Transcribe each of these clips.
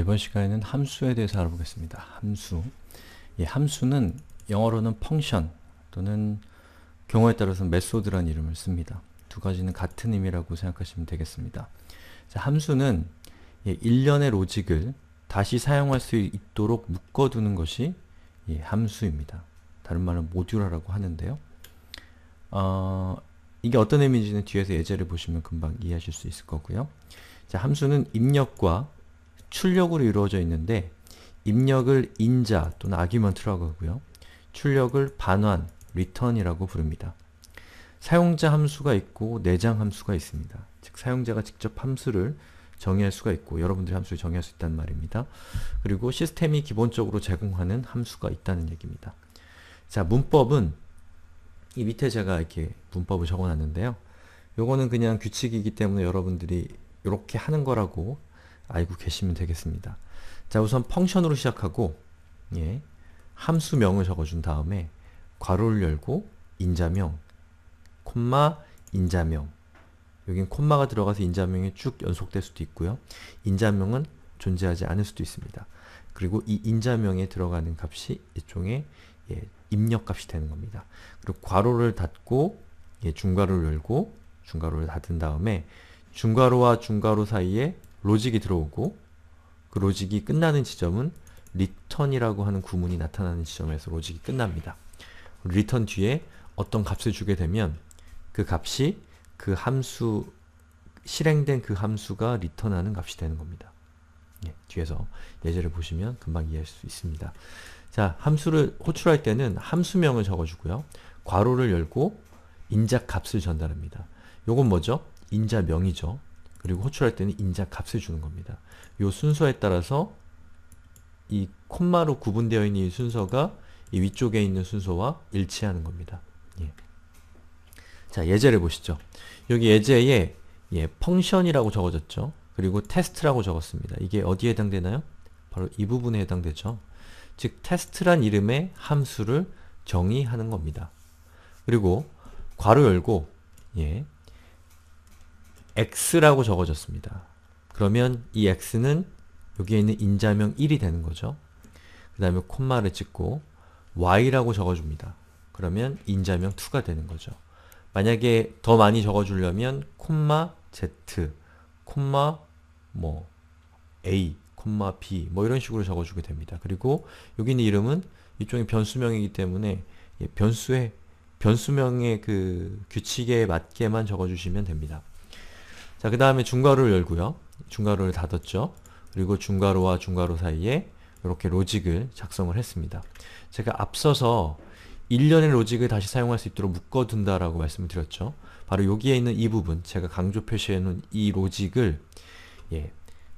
이번 시간에는 함수에 대해서 알아보겠습니다. 함수. 이 함수는 영어로는 function 또는 경우에 따라서는 method라는 이름을 씁니다. 두 가지는 같은 의미라고 생각하시면 되겠습니다. 자, 함수는 일련의 로직을 다시 사용할 수 있도록 묶어두는 것이 함수입니다. 다른 말로 모듈화라고 하는데요. 어, 이게 어떤 의미인지는 뒤에서 예제를 보시면 금방 이해하실 수 있을 거고요. 자, 함수는 입력과 출력으로 이루어져 있는데 입력을 인자 또는 a r g u m e n t 라고 하고요. 출력을 반환, return이라고 부릅니다. 사용자 함수가 있고 내장 함수가 있습니다. 즉 사용자가 직접 함수를 정의할 수가 있고 여러분들이 함수를 정의할 수 있다는 말입니다. 그리고 시스템이 기본적으로 제공하는 함수가 있다는 얘기입니다. 자, 문법은 이 밑에 제가 이렇게 문법을 적어놨는데요. 요거는 그냥 규칙이기 때문에 여러분들이 이렇게 하는 거라고 알고 계시면 되겠습니다. 자 우선 펑션으로 시작하고 예, 함수명을 적어준 다음에 괄호를 열고 인자명 콤마 인자명 여긴 콤마가 들어가서 인자명이 쭉 연속될 수도 있고요. 인자명은 존재하지 않을 수도 있습니다. 그리고 이 인자명에 들어가는 값이 일종의 예, 입력값이 되는 겁니다. 그리고 괄호를 닫고 예, 중괄호를 열고 중괄호를 닫은 다음에 중괄호와 중괄호 사이에 로직이 들어오고 그 로직이 끝나는 지점은 return이라고 하는 구문이 나타나는 지점에서 로직이 끝납니다. return 뒤에 어떤 값을 주게 되면 그 값이 그 함수 실행된 그 함수가 r e t u r n 하는 값이 되는 겁니다. 예, 뒤에서 예제를 보시면 금방 이해할 수 있습니다. 자, 함수를 호출할 때는 함수명을 적어주고요. 괄호를 열고 인자 값을 전달합니다. 요건 뭐죠? 인자명이죠. 그리고 호출할 때는 인자 값을 주는 겁니다. 이 순서에 따라서 이 콤마로 구분되어 있는 이 순서가 이 위쪽에 있는 순서와 일치하는 겁니다. 예. 자, 예제를 보시죠. 여기 예제에 예, 펑션이라고 적어졌죠. 그리고 테스트라고 적었습니다. 이게 어디에 해당되나요? 바로 이 부분에 해당되죠. 즉, 테스트란 이름의 함수를 정의하는 겁니다. 그리고 괄호 열고 예, x라고 적어졌습니다. 그러면 이 x는 여기에 있는 인자명 1이 되는 거죠. 그 다음에 콤마를 찍고 y라고 적어줍니다. 그러면 인자명 2가 되는 거죠. 만약에 더 많이 적어주려면 콤마 z, 콤마 뭐 a, 콤마 b 뭐 이런 식으로 적어주게 됩니다. 그리고 여기 있는 이름은 일종의 변수명이기 때문에 예, 변수의 변수명의 그 규칙에 맞게만 적어주시면 됩니다. 자, 그 다음에 중괄호를 열고요. 중괄호를 닫았죠. 그리고 중괄호와 중괄호 사이에 이렇게 로직을 작성을 했습니다. 제가 앞서서 1년의 로직을 다시 사용할 수 있도록 묶어둔다라고 말씀을 드렸죠. 바로 여기에 있는 이 부분, 제가 강조 표시해놓은 이 로직을 예,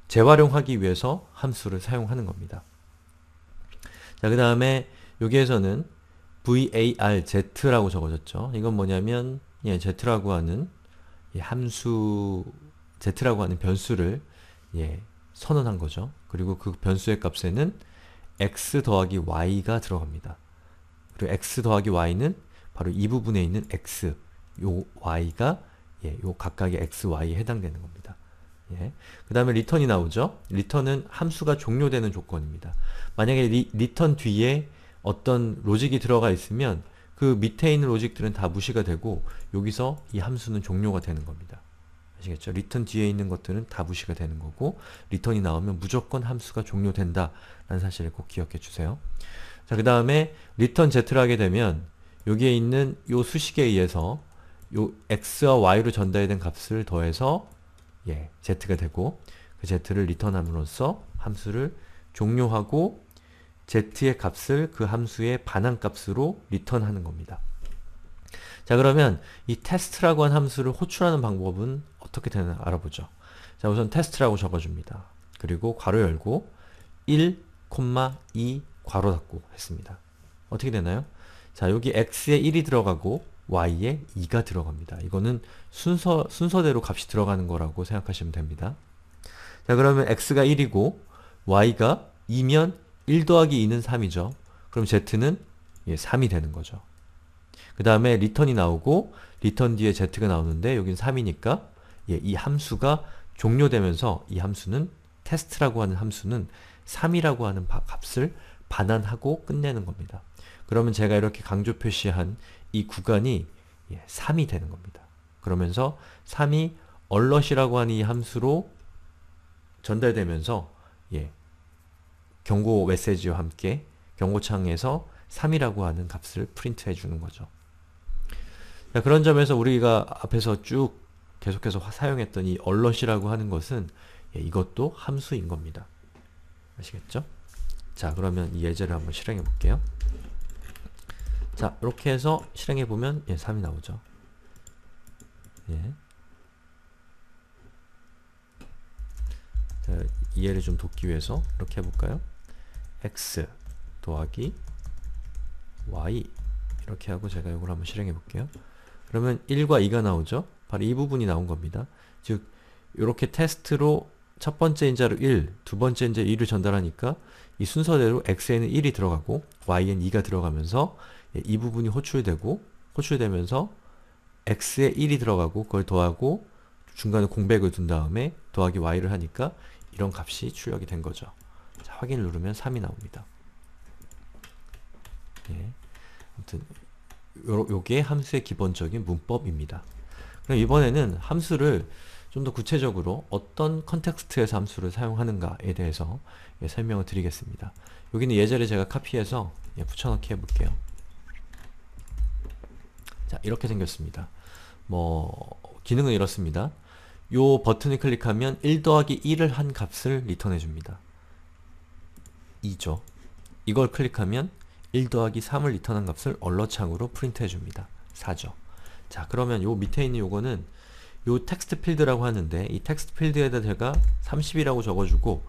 재활용하기 위해서 함수를 사용하는 겁니다. 자, 그 다음에 여기에서는 varz라고 적어졌죠. 이건 뭐냐면 예, z라고 하는 이 함수 z라고 하는 변수를 예, 선언한 거죠. 그리고 그 변수의 값에는 x 더하기 y가 들어갑니다. 그리고 x 더하기 y는 바로 이 부분에 있는 x, 요 y가 예, 요 각각의 x, y에 해당되는 겁니다. 예. 그 다음에 r e t u r n 이 나오죠. r e t u r n 은 함수가 종료되는 조건입니다. 만약에 리, return 뒤에 어떤 로직이 들어가 있으면 그 밑에 있는 로직들은 다 무시가 되고 여기서 이 함수는 종료가 되는 겁니다. 아시겠죠? 리턴 뒤에 있는 것들은 다 무시가 되는 거고 리턴이 나오면 무조건 함수가 종료된다 라는 사실을 꼭 기억해 주세요. 자 그 다음에 리턴 z를 하게 되면 여기에 있는 요 수식에 의해서 요 x와 y로 전달된 값을 더해서 예 z가 되고 그 z를 리턴함으로써 함수를 종료하고 z의 값을 그 함수의 반환값으로 리턴하는 겁니다. 자 그러면 이 test라고 한 함수를 호출하는 방법은 어떻게 되나 알아보죠. 자 우선 test라고 적어줍니다. 그리고 괄호 열고 1, 2 괄호 닫고 했습니다. 어떻게 되나요? 자 여기 x에 1이 들어가고 y에 2가 들어갑니다. 이거는 순서, 순서대로 값이 들어가는 거라고 생각하시면 됩니다. 자 그러면 x가 1이고 y가 2면 1 더하기 2는 3이죠. 그럼 z는 예, 3이 되는 거죠. 그 다음에 r e t u r n 이 나오고 return 뒤에 z가 나오는데 여긴 3이니까 예, 이 함수가 종료되면서 이 함수는 t e s t 라고 하는 함수는 3이라고 하는 바, 값을 반환하고 끝내는 겁니다. 그러면 제가 이렇게 강조 표시한 이 구간이 예, 3이 되는 겁니다. 그러면서 3이 a l e r t 이라고 하는 이 함수로 전달되면서 예, 경고 메시지와 함께 경고창에서 3이라고 하는 값을 프린트해 주는 거죠. 그런 점에서 우리가 앞에서 쭉 계속해서 사용했던 이 a l e r t 이라고 하는 것은 예, 이것도 함수인 겁니다. 아시겠죠? 자 그러면 이 예제를 한번 실행해 볼게요. 자 이렇게 해서 실행해 보면 예, 3이 나오죠. 예. 자, 이해를 좀 돕기 위해서 이렇게 해볼까요? x 더하기 y 이렇게 하고 제가 이걸 한번 실행해 볼게요. 그러면 1과 2가 나오죠? 바로 이 부분이 나온 겁니다. 즉 이렇게 테스트로 첫 번째 인자로 1, 두 번째 인자 2를 전달하니까 이 순서대로 x에는 1이 들어가고 y엔 2가 들어가면서 예, 이 부분이 호출되고 호출되면서 x에 1이 들어가고 그걸 더하고 중간에 공백을 둔 다음에 더하기 y를 하니까 이런 값이 출력이 된 거죠. 자, 확인을 누르면 3이 나옵니다. 예. 아무튼 요, 요게 함수의 기본적인 문법입니다. 그럼 이번에는 함수를 좀 더 구체적으로 어떤 컨텍스트에서 함수를 사용하는가에 대해서 예, 설명을 드리겠습니다. 여기는 예제를 제가 카피해서 예, 붙여넣기 해볼게요. 자 이렇게 생겼습니다. 뭐 기능은 이렇습니다. 요 버튼을 클릭하면 1 더하기 1을 한 값을 리턴해줍니다. 2죠. 이걸 클릭하면 1 더하기 3을 리턴한 값을 얼러창으로 프린트해줍니다. 4죠. 자 그러면 요 밑에 있는 요거는 요 텍스트 필드라고 하는데 이 텍스트 필드에다 제가 30이라고 적어주고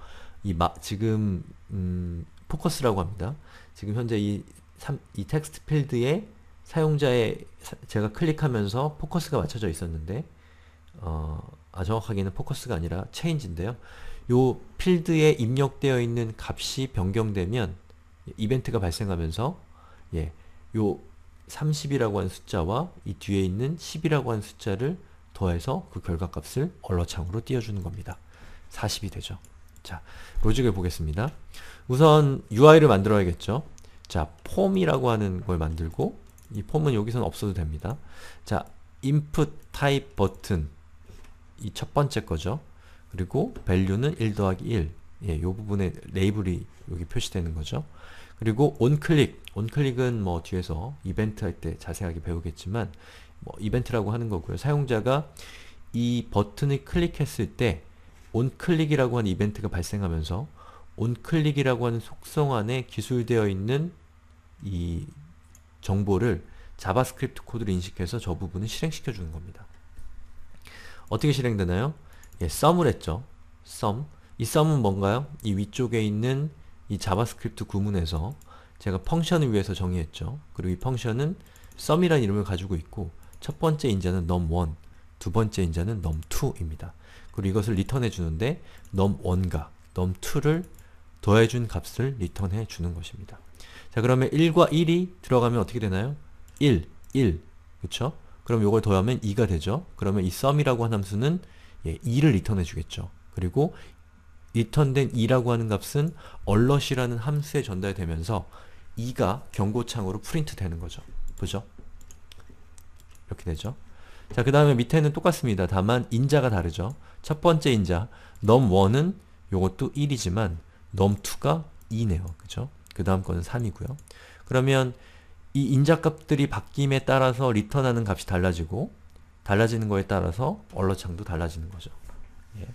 이 마, 지금 음, 포커스라고 합니다. 지금 현재 이, 3, 이 텍스트 필드에 사용자의 사, 제가 클릭하면서 포커스가 맞춰져 있었는데 어, 아, 정확하게는 포커스가 아니라 체인지인데요. 요 필드에 입력되어 있는 값이 변경되면 이벤트가 발생하면서 예, 요 30이라고 하는 숫자와 이 뒤에 있는 10이라고 하는 숫자를 더해서 그 결과값을 얼러창으로 띄워주는 겁니다. 40이 되죠. 자, 로직을 보겠습니다. 우선 UI를 만들어야겠죠. 자, 폼이라고 하는 걸 만들고 이 폼은 여기선 없어도 됩니다. 자, input type 버튼 이첫 번째 거죠. 그리고 value는 1 더하기 1. 예, 요 부분에 레이블이 여기 표시되는 거죠. 그리고 onClick, onClick은 뭐 뒤에서 이벤트 할 때 자세하게 배우겠지만 뭐 이벤트라고 하는 거고요. 사용자가 이 버튼을 클릭했을 때 onClick이라고 하는 이벤트가 발생하면서 onClick이라고 하는 속성 안에 기술되어 있는 이 정보를 자바스크립트 코드로 인식해서 저 부분을 실행시켜 주는 겁니다. 어떻게 실행되나요? 예, 썸을 했죠. 썸. 이 썸은 뭔가요? 이 위쪽에 있는 이 자바스크립트 구문에서 제가 펑션을 위해서 정의했죠. 그리고 이 펑션은 썸이란 이름을 가지고 있고 첫 번째 인자는 num1, 두 번째 인자는 num2입니다. 그리고 이것을 리턴해 주는데 num1과 num2를 더해준 값을 리턴해 주는 것입니다. 자 그러면 1과 1이 들어가면 어떻게 되나요? 1, 1, 그쵸? 그럼 이걸 더하면 2가 되죠. 그러면 이 sum이라고 하는 함수는 예, 2를 리턴해 주겠죠. 그리고 리턴된 2라고 하는 값은 a l e r t 이라는 함수에 전달되면서 2가 경고창으로 프린트 되는 거죠. 보죠? 이렇게 되죠. 자, 그 다음에 밑에는 똑같습니다. 다만 인자가 다르죠. 첫 번째 인자, num1은 요것도 1이지만 num2가 2네요. 그죠? 그 다음 거는 3이고요. 그러면 이 인자값들이 바뀜에 따라서 리턴하는 값이 달라지고 달라지는 거에 따라서 얼러창도 달라지는 거죠. 예.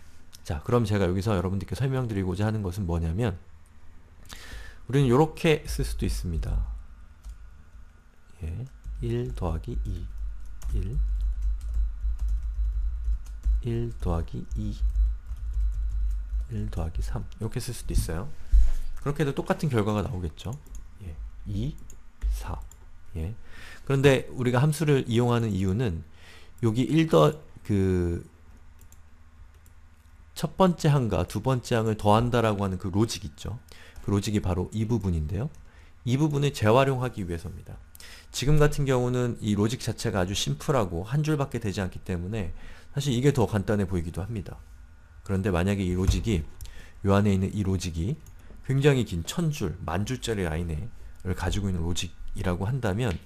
자, 그럼 제가 여기서 여러분들께 설명드리고자 하는 것은 뭐냐면 우리는 이렇게 쓸 수도 있습니다. 예. 1 더하기 2 1 1 더하기 2 1 더하기 3 이렇게 쓸 수도 있어요. 그렇게 해도 똑같은 결과가 나오겠죠. 예. 2 4 예. 그런데 우리가 함수를 이용하는 이유는 여기 1더그 첫 번째 항과 두 번째 항을 더한다라고 하는 그 로직 있죠. 그 로직이 바로 이 부분인데요. 이 부분을 재활용하기 위해서입니다. 지금 같은 경우는 이 로직 자체가 아주 심플하고 한 줄밖에 되지 않기 때문에 사실 이게 더 간단해 보이기도 합니다. 그런데 만약에 이 로직이 요 안에 있는 이 로직이 굉장히 긴 천 줄, 만줄짜리 라인을 가지고 있는 로직 이라고 한다면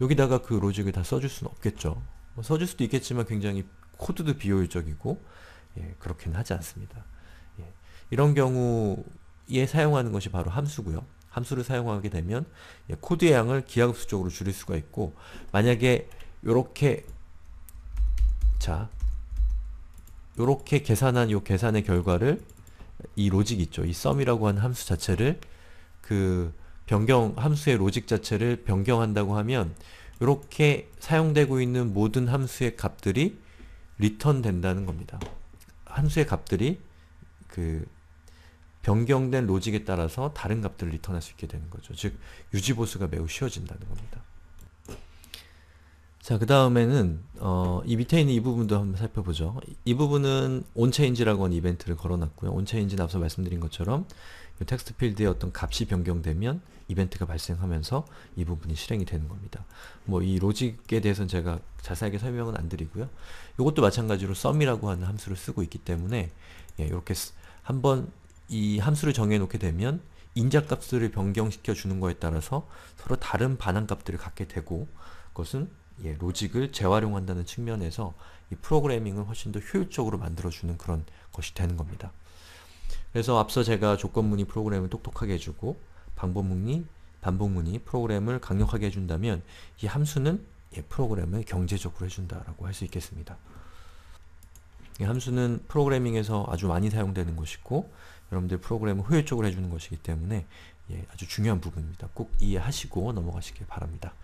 여기다가 그 로직을 다 써줄 수는 없겠죠. 뭐 써줄 수도 있겠지만 굉장히 코드도 비효율적이고 예, 그렇게는 하지 않습니다. 예, 이런 경우에 사용하는 것이 바로 함수고요. 함수를 사용하게 되면 예, 코드의 양을 기하급수적으로 줄일 수가 있고 만약에 요렇게 자 요렇게 계산한 요 계산의 결과를 이 로직 있죠. 이 썸이라고 하는 함수 자체를 그 변경 함수의 로직 자체를 변경한다고 하면 이렇게 사용되고 있는 모든 함수의 값들이 리턴 된다는 겁니다. 함수의 값들이 그 변경된 로직에 따라서 다른 값들을 리턴할 수 있게 되는 거죠. 즉, 유지보수가 매우 쉬워진다는 겁니다. 자, 그 다음에는 어, 이 밑에 있는 이 부분도 한번 살펴보죠. 이, 부분은 onChange라고 하는 이벤트를 걸어놨고요. onChange는 앞서 말씀드린 것처럼 그 텍스트 필드의 어떤 값이 변경되면 이벤트가 발생하면서 이 부분이 실행이 되는 겁니다. 뭐 이 로직에 대해서는 제가 자세하게 설명은 안 드리고요. 이것도 마찬가지로 sum이라고 하는 함수를 쓰고 있기 때문에 예, 이렇게 한번 이 함수를 정해놓게 되면 인자값을 변경시켜 주는 거에 따라서 서로 다른 반환값들을 갖게 되고 그것은 예, 로직을 재활용한다는 측면에서 이 프로그래밍을 훨씬 더 효율적으로 만들어주는 그런 것이 되는 겁니다. 그래서 앞서 제가 조건문이 프로그램을 똑똑하게 해주고 방법문이 반복문이 프로그램을 강력하게 해준다면 이 함수는 예, 프로그램을 경제적으로 해준다라고 할 수 있겠습니다. 이 함수는 프로그래밍에서 아주 많이 사용되는 것이고 여러분들 프로그램을 효율적으로 해주는 것이기 때문에 예, 아주 중요한 부분입니다. 꼭 이해하시고 넘어가시길 바랍니다.